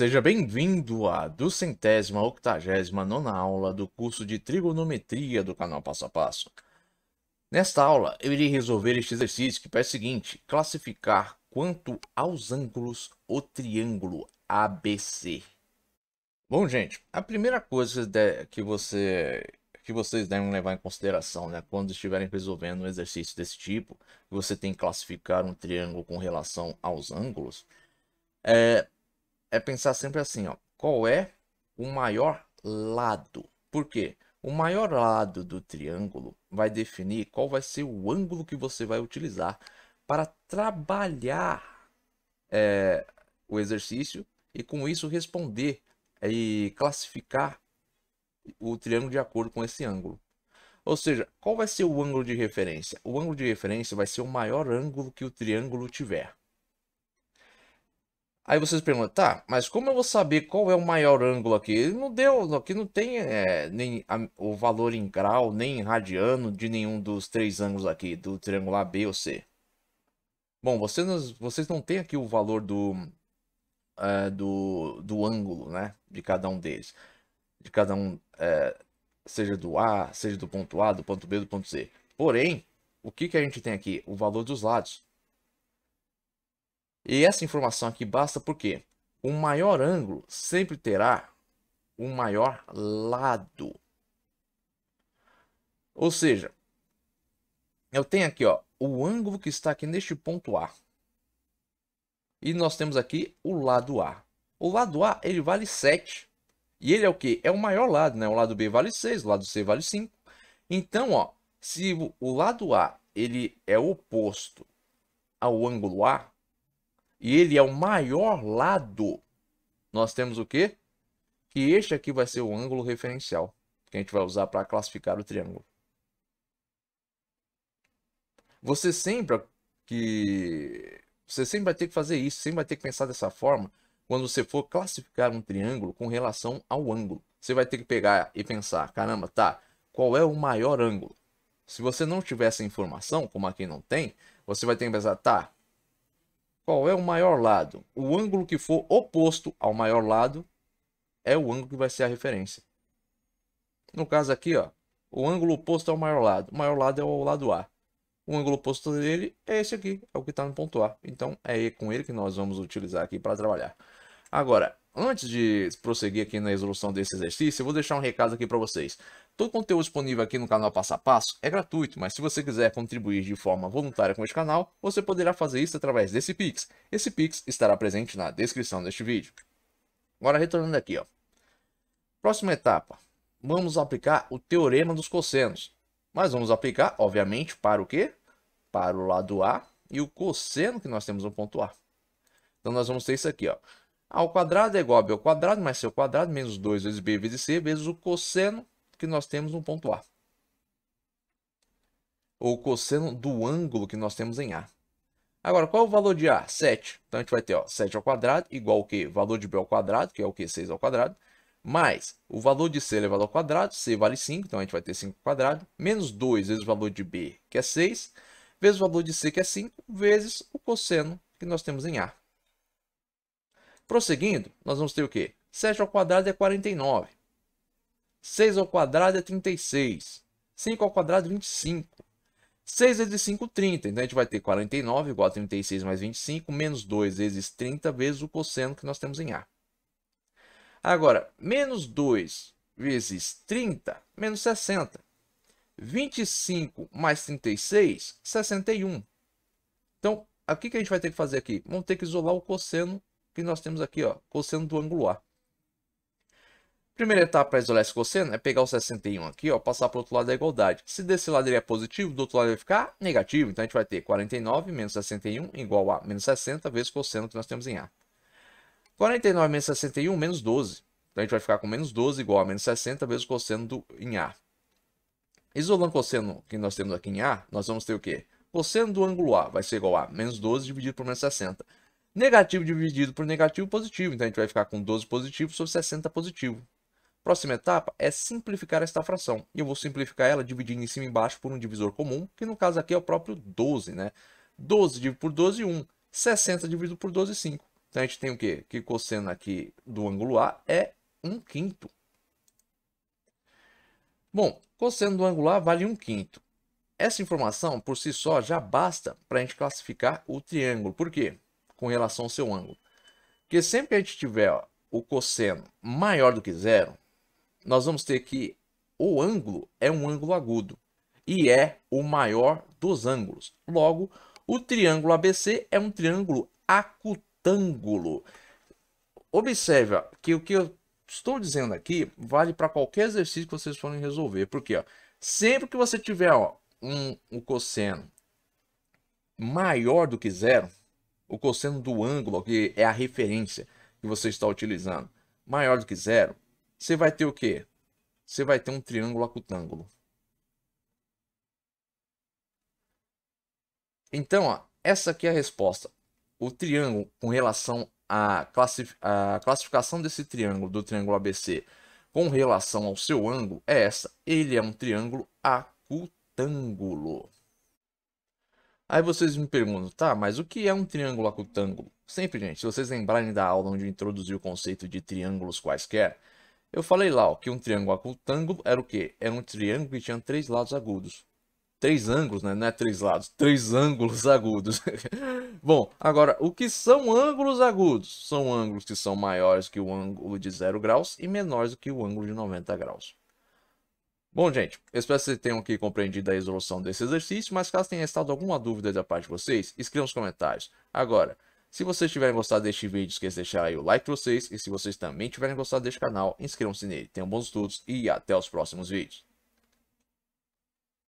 Seja bem-vindo à duzentésima octagésima nona aula do curso de Trigonometria do canal Passo a Passo. Nesta aula, eu irei resolver este exercício que pede o seguinte, classificar quanto aos ângulos o triângulo ABC. Bom, gente, a primeira coisa que, você, que vocês devem levar em consideração né, quando estiverem resolvendo um exercício desse tipo, você tem que classificar um triângulo com relação aos ângulos, é é pensar sempre assim, ó, qual é o maior lado? Por quê? O maior lado do triângulo vai definir qual vai ser o ângulo que você vai utilizar para trabalhar é, o exercício e com isso responder e classificar o triângulo de acordo com esse ângulo. Ou seja, qual vai ser o ângulo de referência? O ângulo de referência vai ser o maior ângulo que o triângulo tiver. Aí vocês perguntam, tá, mas como eu vou saber qual é o maior ângulo aqui? Ele não deu, aqui não tem é, nem a, o valor em grau, nem em radiano de nenhum dos três ângulos aqui, do triângulo A, B ou C. Bom, vocês não, vocês não têm aqui o valor do, é, do, do ângulo, né, de cada um deles. De cada um, é, seja do A, seja do ponto A, do ponto B, do ponto C. Porém, o que, que a gente tem aqui? O valor dos lados. E essa informação aqui basta porque o maior ângulo sempre terá o maior lado. Ou seja, eu tenho aqui ó, o ângulo que está aqui neste ponto A. E nós temos aqui o lado A. O lado A ele vale 7. E ele é o que? É o maior lado, né? O lado B vale 6, o lado C vale 5. Então, ó, se o lado A ele é oposto ao ângulo A, e ele é o maior lado, nós temos o quê? Que este aqui vai ser o ângulo referencial que a gente vai usar para classificar o triângulo. Você sempre que você sempre vai ter que fazer isso, sempre vai ter que pensar dessa forma quando você for classificar um triângulo com relação ao ângulo. Você vai ter que pegar e pensar, caramba, tá, qual é o maior ângulo? Se você não tiver essa informação, como aqui não tem, você vai ter que pensar, tá, qual é o maior lado? O ângulo que for oposto ao maior lado é o ângulo que vai ser a referência. No caso aqui, ó, o ângulo oposto ao maior lado. O maior lado é o lado A. O ângulo oposto dele é esse aqui, é o que está no ponto A. Então, é com ele que nós vamos utilizar aqui para trabalhar. Agora, Antes de prosseguir aqui na resolução desse exercício, eu vou deixar um recado aqui para vocês. Todo o conteúdo disponível aqui no canal Passo a Passo é gratuito, mas se você quiser contribuir de forma voluntária com este canal, você poderá fazer isso através desse Pix. Esse Pix estará presente na descrição deste vídeo. Agora, retornando aqui. Ó. Próxima etapa. Vamos aplicar o Teorema dos Cossenos. Mas vamos aplicar, obviamente, para o quê? Para o lado A e o cosseno que nós temos no ponto A. Então, nós vamos ter isso aqui. Ó. A ah, ao quadrado é igual a b ao quadrado mais c ao quadrado menos 2 vezes b vezes c vezes o cosseno que nós temos no ponto A. Ou o cosseno do ângulo que nós temos em A. Agora, qual é o valor de A? 7. Então, a gente vai ter ó, 7 ao quadrado igual o que? Valor de B ao quadrado, que é o que? 6 ao quadrado. Mais o valor de C elevado ao quadrado, C vale 5, então a gente vai ter 5 ao quadrado. Menos 2 vezes o valor de B, que é 6, vezes o valor de C, que é 5, vezes o cosseno que nós temos em A. Prosseguindo, nós vamos ter o quê? 7 ao quadrado é 49. 6 ao quadrado é 36. 5 ao quadrado é 25. 6 vezes 5, 30. Então, a gente vai ter 49 igual a 36 mais 25, menos 2 vezes 30 vezes o cosseno que nós temos em A. Agora, menos 2 vezes 30, menos 60. 25 mais 36, 61. Então, o que a gente vai ter que fazer aqui? Vamos ter que isolar o cosseno que nós temos aqui, ó, cosseno do ângulo A. Primeira etapa para é isolar esse cosseno é pegar o 61 aqui, ó, passar para o outro lado da igualdade. Se desse lado ele é positivo, do outro lado ele vai ficar negativo. Então a gente vai ter 49 menos 61 igual a menos 60 vezes o cosseno que nós temos em A. 49 menos 61 menos 12. Então a gente vai ficar com menos 12 igual a menos 60 vezes o cosseno do, em A. Isolando o cosseno que nós temos aqui em A, nós vamos ter o quê? Cosseno do ângulo A vai ser igual a menos 12 dividido por menos 60. Negativo dividido por negativo positivo, então a gente vai ficar com 12 positivo sobre 60 positivo. Próxima etapa é simplificar esta fração. E eu vou simplificar ela dividindo em cima e embaixo por um divisor comum, que no caso aqui é o próprio 12, né? 12 dividido por 12, 1. 60 dividido por 12, 5. Então a gente tem o quê? Que cosseno aqui do ângulo A é 1 quinto. Bom, cosseno do ângulo A vale 1 quinto. Essa informação, por si só, já basta para a gente classificar o triângulo. Por quê? com relação ao seu ângulo. Porque sempre que a gente tiver ó, o cosseno maior do que zero, nós vamos ter que o ângulo é um ângulo agudo e é o maior dos ângulos. Logo, o triângulo ABC é um triângulo acutângulo. Observe ó, que o que eu estou dizendo aqui vale para qualquer exercício que vocês forem resolver. Porque ó, sempre que você tiver ó, um, um cosseno maior do que zero, o cosseno do ângulo, que é a referência que você está utilizando, maior do que zero, você vai ter o quê? Você vai ter um triângulo acutângulo. Então, ó, essa aqui é a resposta. O triângulo com relação à, à classificação desse triângulo, do triângulo ABC, com relação ao seu ângulo, é essa. Ele é um triângulo acutângulo. Aí vocês me perguntam, tá, mas o que é um triângulo acutângulo? Sempre, gente, se vocês lembrarem da aula onde eu introduzi o conceito de triângulos quaisquer, eu falei lá ó, que um triângulo acutângulo era o quê? Era um triângulo que tinha três lados agudos. Três ângulos, né? Não é três lados, três ângulos agudos. Bom, agora, o que são ângulos agudos? São ângulos que são maiores que o ângulo de zero graus e menores do que o ângulo de 90 graus. Bom, gente, espero que vocês tenham aqui compreendido a resolução desse exercício, mas caso tenha estado alguma dúvida da parte de vocês, escrevam nos comentários. Agora, se vocês tiverem gostado deste vídeo, esqueça de deixar aí o like para vocês, e se vocês também tiverem gostado deste canal, inscrevam-se nele. Tenham bons estudos e até os próximos vídeos.